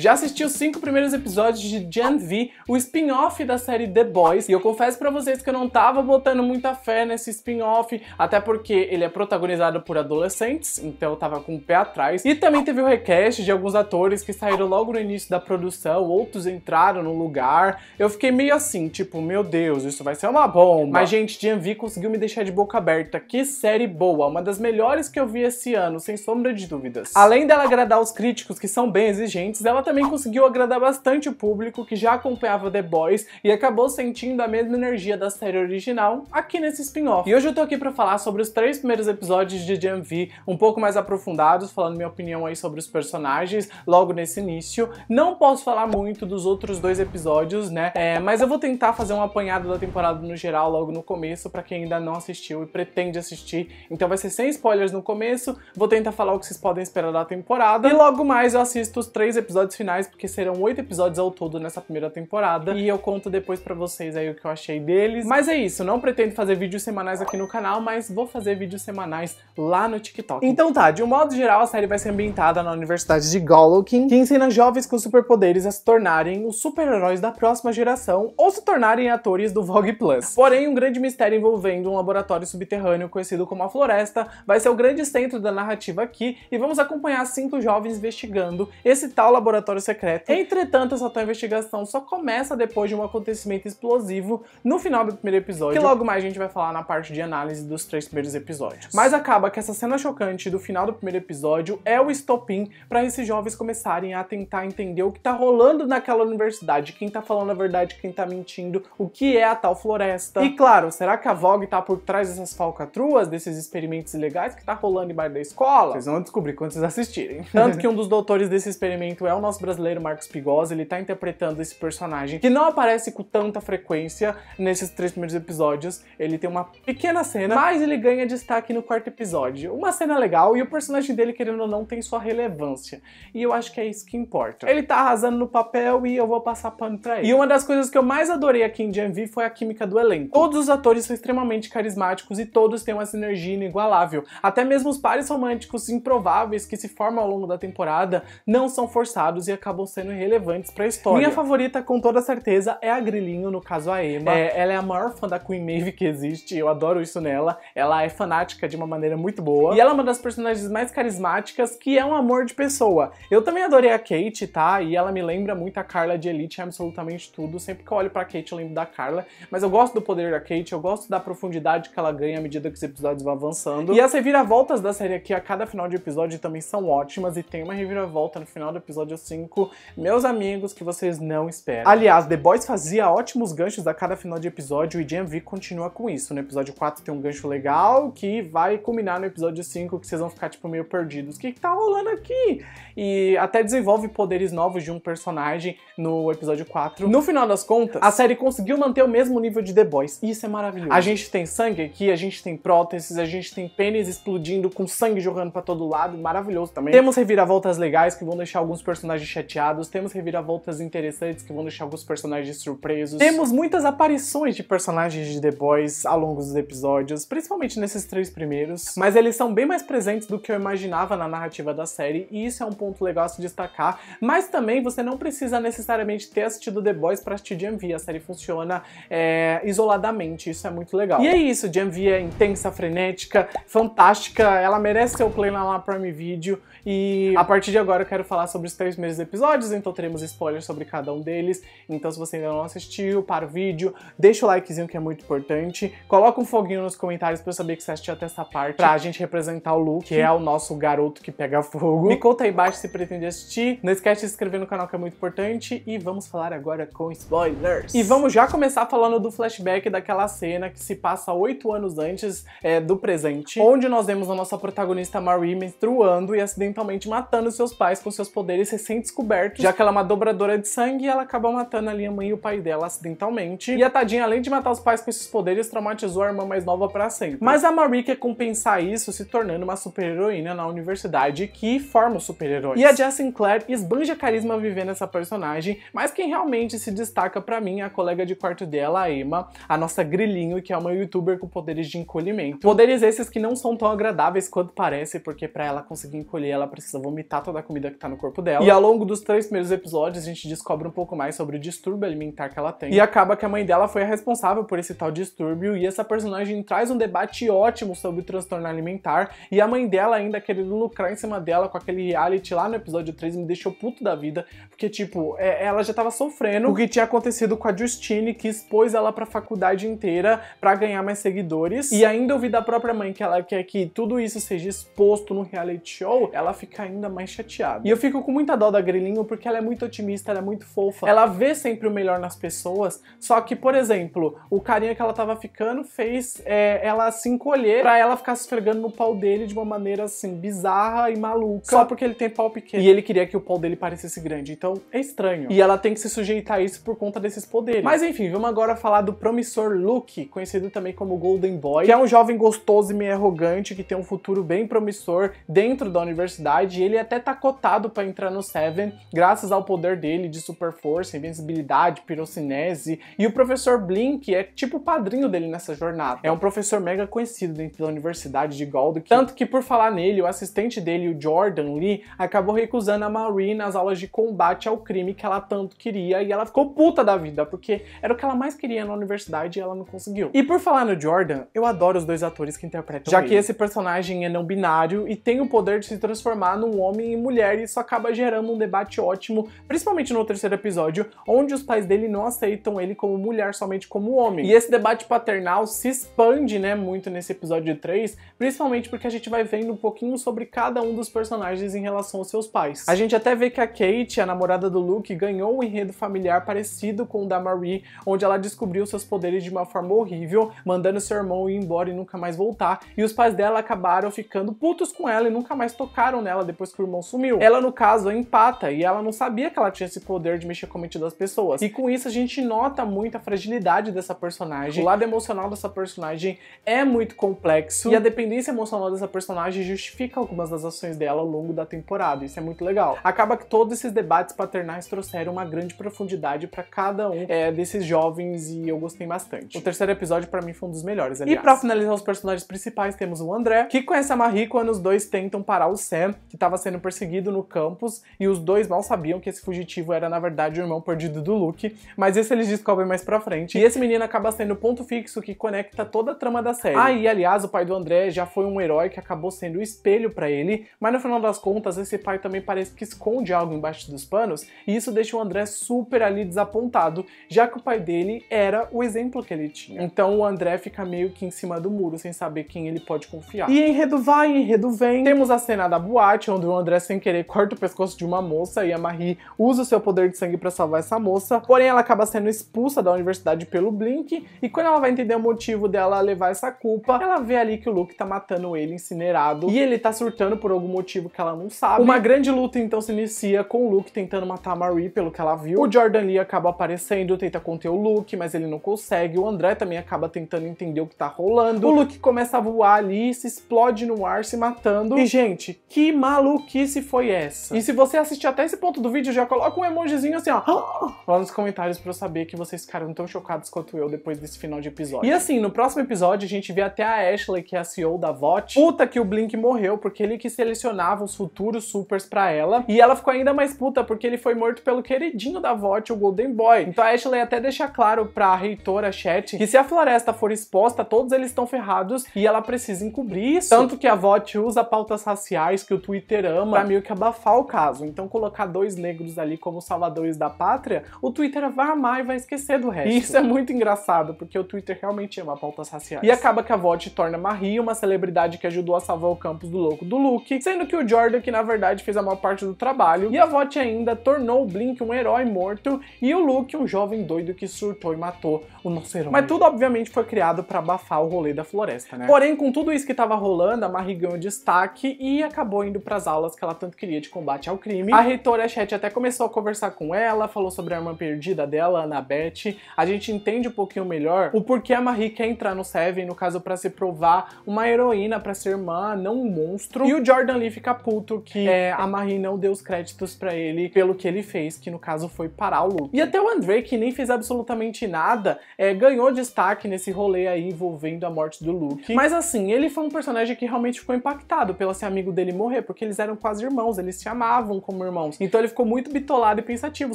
Já assisti os cinco primeiros episódios de Gen V, o spin-off da série The Boys, e eu confesso para vocês que eu não tava botando muita fé nesse spin-off, até porque ele é protagonizado por adolescentes, então eu tava com o pé atrás. E também teve o request de alguns atores que saíram logo no início da produção, outros entraram no lugar. Eu fiquei meio assim, tipo, meu Deus, isso vai ser uma bomba. Mas, gente, Gen V conseguiu me deixar de boca aberta. Que série boa, uma das melhores que eu vi esse ano, sem sombra de dúvidas. Além dela agradar os críticos que são bem exigentes, ela também também conseguiu agradar bastante o público que já acompanhava The Boys e acabou sentindo a mesma energia da série original aqui nesse spin-off. E hoje eu tô aqui para falar sobre os três primeiros episódios de V, um pouco mais aprofundados, falando minha opinião aí sobre os personagens logo nesse início. Não posso falar muito dos outros dois episódios, né? É, mas eu vou tentar fazer um apanhado da temporada no geral logo no começo para quem ainda não assistiu e pretende assistir. Então vai ser sem spoilers no começo. Vou tentar falar o que vocês podem esperar da temporada e logo mais eu assisto os três episódios finais, porque serão oito episódios ao todo nessa primeira temporada. E eu conto depois pra vocês aí o que eu achei deles. Mas é isso, não pretendo fazer vídeos semanais aqui no canal, mas vou fazer vídeos semanais lá no TikTok. Então tá, de um modo geral, a série vai ser ambientada na Universidade de Golokin, que ensina jovens com superpoderes a se tornarem os super-heróis da próxima geração ou se tornarem atores do Vogue Plus. Porém, um grande mistério envolvendo um laboratório subterrâneo conhecido como a Floresta vai ser o grande centro da narrativa aqui e vamos acompanhar cinco jovens investigando esse tal laboratório laboratório secreto. Entretanto, essa tal investigação só começa depois de um acontecimento explosivo no final do primeiro episódio, que logo mais a gente vai falar na parte de análise dos três primeiros episódios. Mas acaba que essa cena chocante do final do primeiro episódio é o estopim para esses jovens começarem a tentar entender o que tá rolando naquela universidade, quem tá falando a verdade, quem tá mentindo, o que é a tal floresta. E claro, será que a Vogue tá por trás dessas falcatruas, desses experimentos ilegais que tá rolando embaixo da escola? Vocês vão descobrir quando vocês assistirem. Tanto que um dos doutores desse experimento é o nosso nosso brasileiro Marcos Pigosa, ele tá interpretando esse personagem que não aparece com tanta frequência nesses três primeiros episódios. Ele tem uma pequena cena, mas ele ganha destaque no quarto episódio. Uma cena legal e o personagem dele, querendo ou não, tem sua relevância. E eu acho que é isso que importa. Ele tá arrasando no papel e eu vou passar pano pra ele. E uma das coisas que eu mais adorei aqui em Gen V foi a química do elenco. Todos os atores são extremamente carismáticos e todos têm uma sinergia inigualável. Até mesmo os pares românticos improváveis que se formam ao longo da temporada não são forçados e acabam sendo irrelevantes pra história. Minha favorita, com toda certeza, é a Grilinho, no caso a Emma. É, ela é a maior fã da Queen Maeve que existe, eu adoro isso nela. Ela é fanática de uma maneira muito boa. E ela é uma das personagens mais carismáticas, que é um amor de pessoa. Eu também adorei a Kate, tá? E ela me lembra muito a Carla de Elite, absolutamente tudo. Sempre que eu olho pra Kate, eu lembro da Carla. Mas eu gosto do poder da Kate, eu gosto da profundidade que ela ganha à medida que os episódios vão avançando. E as reviravoltas da série aqui a cada final de episódio também são ótimas. E tem uma reviravolta no final do episódio 5, meus amigos, que vocês não esperam. Aliás, The Boys fazia ótimos ganchos a cada final de episódio e V continua com isso. No episódio 4 tem um gancho legal que vai culminar no episódio 5, que vocês vão ficar, tipo, meio perdidos. O que, que tá rolando aqui? E até desenvolve poderes novos de um personagem no episódio 4. No final das contas, a série conseguiu manter o mesmo nível de The Boys. E isso é maravilhoso. A gente tem sangue aqui, a gente tem próteses, a gente tem pênis explodindo com sangue jogando para todo lado. Maravilhoso também. Temos reviravoltas legais que vão deixar alguns personagens personagens chateados, temos reviravoltas interessantes que vão deixar alguns personagens surpresos. Temos muitas aparições de personagens de The Boys ao longo dos episódios, principalmente nesses três primeiros, mas eles são bem mais presentes do que eu imaginava na narrativa da série, e isso é um ponto legal a se destacar, mas também você não precisa necessariamente ter assistido The Boys para assistir DMV, a série funciona é, isoladamente, isso é muito legal. E é isso, DMV é intensa, frenética, fantástica, ela merece seu play lá na Prime Video, e a partir de agora eu quero falar sobre os três primeiros episódios, então teremos spoilers sobre cada um deles. Então se você ainda não assistiu, para o vídeo, deixa o likezinho que é muito importante, coloca um foguinho nos comentários para eu saber que você assistiu até essa parte, pra gente representar o Luke, que é o nosso garoto que pega fogo. Me conta aí embaixo se pretende assistir. Não esquece de se inscrever no canal que é muito importante e vamos falar agora com spoilers. E vamos já começar falando do flashback daquela cena que se passa oito anos antes é, do presente, onde nós vemos a nossa protagonista Marie menstruando e acidentando acidentalmente matando seus pais com seus poderes recém-descobertos, já que ela é uma dobradora de sangue e ela acaba matando ali a mãe e o pai dela acidentalmente. E a tadinha, além de matar os pais com esses poderes, traumatizou a irmã mais nova para sempre. Mas a Marie quer compensar isso se tornando uma super-heroína na universidade que forma os super-heróis. E a Jess Sinclair esbanja carisma vivendo essa personagem, mas quem realmente se destaca para mim é a colega de quarto dela, a Emma, a nossa Grilinho, que é uma youtuber com poderes de encolhimento. Poderes esses que não são tão agradáveis quanto parece, porque para ela conseguir encolher, ela precisa vomitar toda a comida que tá no corpo dela. E ao longo dos três primeiros episódios, a gente descobre um pouco mais sobre o distúrbio alimentar que ela tem. E acaba que a mãe dela foi a responsável por esse tal distúrbio, e essa personagem traz um debate ótimo sobre o transtorno alimentar, e a mãe dela ainda querendo lucrar em cima dela com aquele reality lá no episódio 3, me deixou puto da vida, porque, tipo, é, ela já tava sofrendo o que tinha acontecido com a Justine, que expôs ela pra faculdade inteira para ganhar mais seguidores, e ainda ouvi da própria mãe que ela quer que tudo isso seja exposto no reality show, ela ela fica ainda mais chateada. E eu fico com muita dó da Grilinho porque ela é muito otimista, ela é muito fofa. Ela vê sempre o melhor nas pessoas, só que, por exemplo, o carinha que ela tava ficando fez é, ela se encolher pra ela ficar se esfregando no pau dele de uma maneira assim, bizarra e maluca. Só porque ele tem pau pequeno. E ele queria que o pau dele parecesse grande. Então é estranho. E ela tem que se sujeitar a isso por conta desses poderes. Mas enfim, vamos agora falar do promissor Luke, conhecido também como Golden Boy, que é um jovem gostoso e meio arrogante que tem um futuro bem promissor dentro da universidade e ele até tá cotado para entrar no Seven, graças ao poder dele de super força, invencibilidade, pirocinese, e o professor Blink é tipo o padrinho dele nessa jornada. É um professor mega conhecido dentro da Universidade de Gold, tanto que por falar nele, o assistente dele, o Jordan Lee, acabou recusando a Marie nas aulas de combate ao crime que ela tanto queria, e ela ficou puta da vida, porque era o que ela mais queria na universidade e ela não conseguiu. E por falar no Jordan, eu adoro os dois atores que interpretam Já ele. que esse personagem é não binário e tem o poder de se transformar transformar num homem e mulher, e isso acaba gerando um debate ótimo, principalmente no terceiro episódio, onde os pais dele não aceitam ele como mulher, somente como homem. E esse debate paternal se expande, né, muito nesse episódio 3, principalmente porque a gente vai vendo um pouquinho sobre cada um dos personagens em relação aos seus pais. A gente até vê que a Kate, a namorada do Luke, ganhou um enredo familiar parecido com o da Marie, onde ela descobriu seus poderes de uma forma horrível, mandando seu irmão ir embora e nunca mais voltar, e os pais dela acabaram ficando putos com ela e nunca mais tocaram nela depois que o irmão sumiu. Ela, no caso, é empata e ela não sabia que ela tinha esse poder de mexer com a mente das pessoas. E com isso a gente nota muito a fragilidade dessa personagem. O lado emocional dessa personagem é muito complexo e a dependência emocional dessa personagem justifica algumas das ações dela ao longo da temporada. Isso é muito legal. Acaba que todos esses debates paternais trouxeram uma grande profundidade para cada um é, desses jovens e eu gostei bastante. O terceiro episódio para mim foi um dos melhores, aliás. E para finalizar os personagens principais temos o André, que conhece a Marie quando os dois tentam parar o Sam Sam, que estava sendo perseguido no campus, e os dois mal sabiam que esse fugitivo era, na verdade, o irmão perdido do Luke, mas isso eles descobrem mais pra frente. E esse menino acaba sendo o ponto fixo que conecta toda a trama da série. Ah, e aliás, o pai do André já foi um herói que acabou sendo o espelho para ele, mas no final das contas, esse pai também parece que esconde algo embaixo dos panos, e isso deixa o André super ali desapontado, já que o pai dele era o exemplo que ele tinha. Então o André fica meio que em cima do muro, sem saber quem ele pode confiar. E enredo vai, enredo vem. Temos a cena da boate onde o André, sem querer, corta o pescoço de uma moça e a Marie usa o seu poder de sangue para salvar essa moça. Porém, ela acaba sendo expulsa da universidade pelo Blink e quando ela vai entender o motivo dela levar essa culpa, ela vê ali que o Luke tá matando ele incinerado e ele tá surtando por algum motivo que ela não sabe. Uma grande luta então se inicia com o Luke tentando matar a Marie pelo que ela viu. O Jordan Lee acaba aparecendo, tenta conter o Luke, mas ele não consegue. O André também acaba tentando entender o que tá rolando. O Luke começa a voar ali, se explode no ar, se matando. E gente, que que maluquice foi essa? E se você assistir até esse ponto do vídeo, já coloca um emojizinho assim, ó, lá nos comentários pra eu saber que vocês ficaram tão chocados quanto eu depois desse final de episódio. E assim, no próximo episódio a gente vê até a Ashley, que é a CEO da VOT, puta que o Blink morreu, porque ele que selecionava os futuros supers pra ela, e ela ficou ainda mais puta porque ele foi morto pelo queridinho da VOT, o Golden Boy. Então a Ashley até deixa claro pra reitora chat que se a floresta for exposta, todos eles estão ferrados e ela precisa encobrir isso. Tanto que a VOT usa pautas raciais, que o Twitter ama pra meio que abafar o caso. Então colocar dois negros ali como salvadores da pátria, o Twitter vai amar e vai esquecer do resto. E isso é muito engraçado, porque o Twitter realmente ama pautas raciais. E acaba que a Vought torna Marie uma celebridade que ajudou a salvar o campus do louco do Luke, sendo que o Jordan que na verdade fez a maior parte do trabalho, e a Vought ainda tornou o Blink um herói morto e o Luke um jovem doido que surtou e matou o nosso herói. Mas tudo obviamente foi criado para abafar o rolê da floresta, né? Porém, com tudo isso que tava rolando, a Marie ganhou destaque e acabou acabou indo para as aulas que ela tanto queria de combate ao crime. A reitora Chet até começou a conversar com ela, falou sobre a irmã perdida dela, Ana Beth. A gente entende um pouquinho melhor o porquê a Marie quer entrar no Seven, no caso para se provar uma heroína para ser irmã, não um monstro. E o Jordan Lee fica puto que é, a Marie não deu os créditos para ele pelo que ele fez, que no caso foi parar o Luke. E até o André, que nem fez absolutamente nada, é, ganhou destaque nesse rolê aí envolvendo a morte do Luke. Mas assim, ele foi um personagem que realmente ficou impactado pela ser amigo dele morrer morrer, porque eles eram quase irmãos, eles se amavam como irmãos. Então ele ficou muito bitolado e pensativo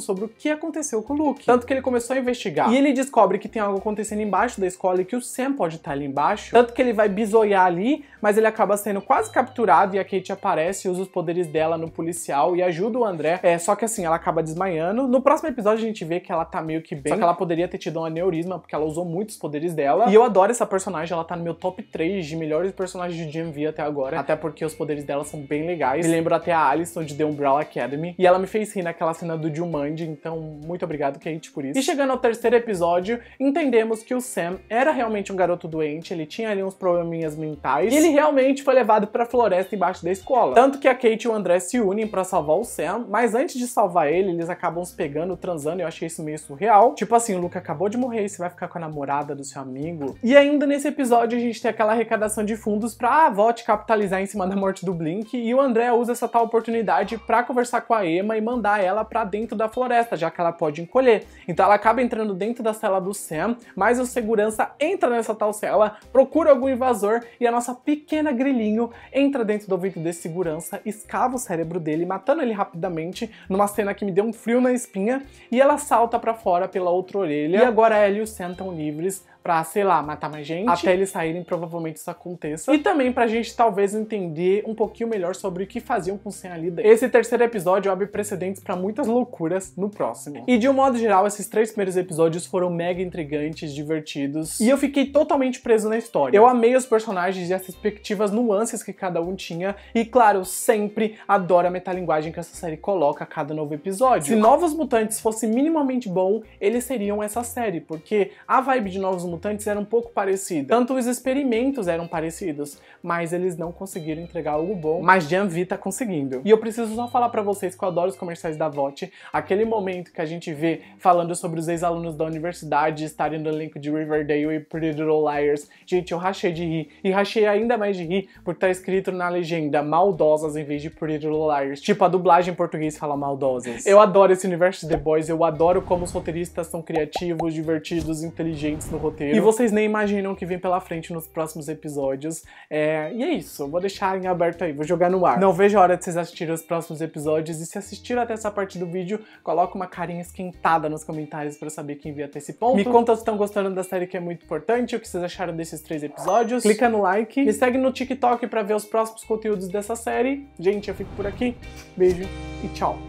sobre o que aconteceu com o Luke. Tanto que ele começou a investigar. E ele descobre que tem algo acontecendo embaixo da escola e que o Sam pode estar ali embaixo. Tanto que ele vai bisoiar ali, mas ele acaba sendo quase capturado e a Kate aparece, usa os poderes dela no policial e ajuda o André. É, só que assim, ela acaba desmaiando. No próximo episódio a gente vê que ela tá meio que bem. Só que ela poderia ter tido um aneurisma, porque ela usou muitos poderes dela. E eu adoro essa personagem, ela tá no meu top 3 de melhores personagens de GMV até agora. Até porque os poderes dela são bem legais. Me lembro até a Alison de The Umbrella Academy. E ela me fez rir naquela cena do Jumanji, então muito obrigado, Kate, por isso. E chegando ao terceiro episódio, entendemos que o Sam era realmente um garoto doente, ele tinha ali uns probleminhas mentais, e ele realmente foi levado pra floresta embaixo da escola. Tanto que a Kate e o André se unem para salvar o Sam, mas antes de salvar ele, eles acabam se pegando, transando, e eu achei isso meio surreal. Tipo assim, o Luke acabou de morrer e você vai ficar com a namorada do seu amigo. E ainda nesse episódio a gente tem aquela arrecadação de fundos pra a ah, vote capitalizar em cima da morte do Blink e o André usa essa tal oportunidade para conversar com a Emma e mandar ela para dentro da floresta, já que ela pode encolher. Então ela acaba entrando dentro da cela do Sam, mas o segurança entra nessa tal cela, procura algum invasor e a nossa pequena grilhinho entra dentro do ouvido desse segurança, escava o cérebro dele, matando ele rapidamente, numa cena que me deu um frio na espinha, e ela salta para fora pela outra orelha. E agora ela e o Sam estão livres pra, sei lá, matar mais gente. Até eles saírem, provavelmente isso aconteça. E também pra gente talvez entender um pouquinho melhor sobre o que faziam com Sen ali dentro. Esse terceiro episódio abre precedentes para muitas loucuras no próximo. E de um modo geral, esses três primeiros episódios foram mega intrigantes, divertidos, e eu fiquei totalmente preso na história. Eu amei os personagens e as respectivas nuances que cada um tinha, e claro, sempre adoro a metalinguagem que essa série coloca a cada novo episódio. Se Novos Mutantes fosse minimamente bom, eles seriam essa série, porque a vibe de Novos Mutantes mutantes era um pouco parecida. Tanto os experimentos eram parecidos, mas eles não conseguiram entregar algo bom. Mas Janvi tá conseguindo. E eu preciso só falar para vocês que eu adoro os comerciais da VOT, aquele momento que a gente vê falando sobre os ex-alunos da universidade estarem no elenco de Riverdale e Pretty Little Liars. Gente, eu rachei de rir. E rachei ainda mais de rir por estar tá escrito na legenda maldosas em vez de Pretty Little Liars. Tipo, a dublagem em português fala maldosas. Eu adoro esse universo de The Boys, eu adoro como os roteiristas são criativos, divertidos, inteligentes no roteiro roteiro. E vocês nem imaginam o que vem pela frente nos próximos episódios. É, e é isso, vou deixar em aberto aí, vou jogar no ar. Não vejo a hora de vocês assistirem os próximos episódios e se assistiram até essa parte do vídeo, coloca uma carinha esquentada nos comentários para saber quem veio até esse ponto. Me conta se estão gostando da série que é muito importante, o que vocês acharam desses três episódios. Clica no like, me segue no TikTok para ver os próximos conteúdos dessa série. Gente, eu fico por aqui. Beijo e tchau.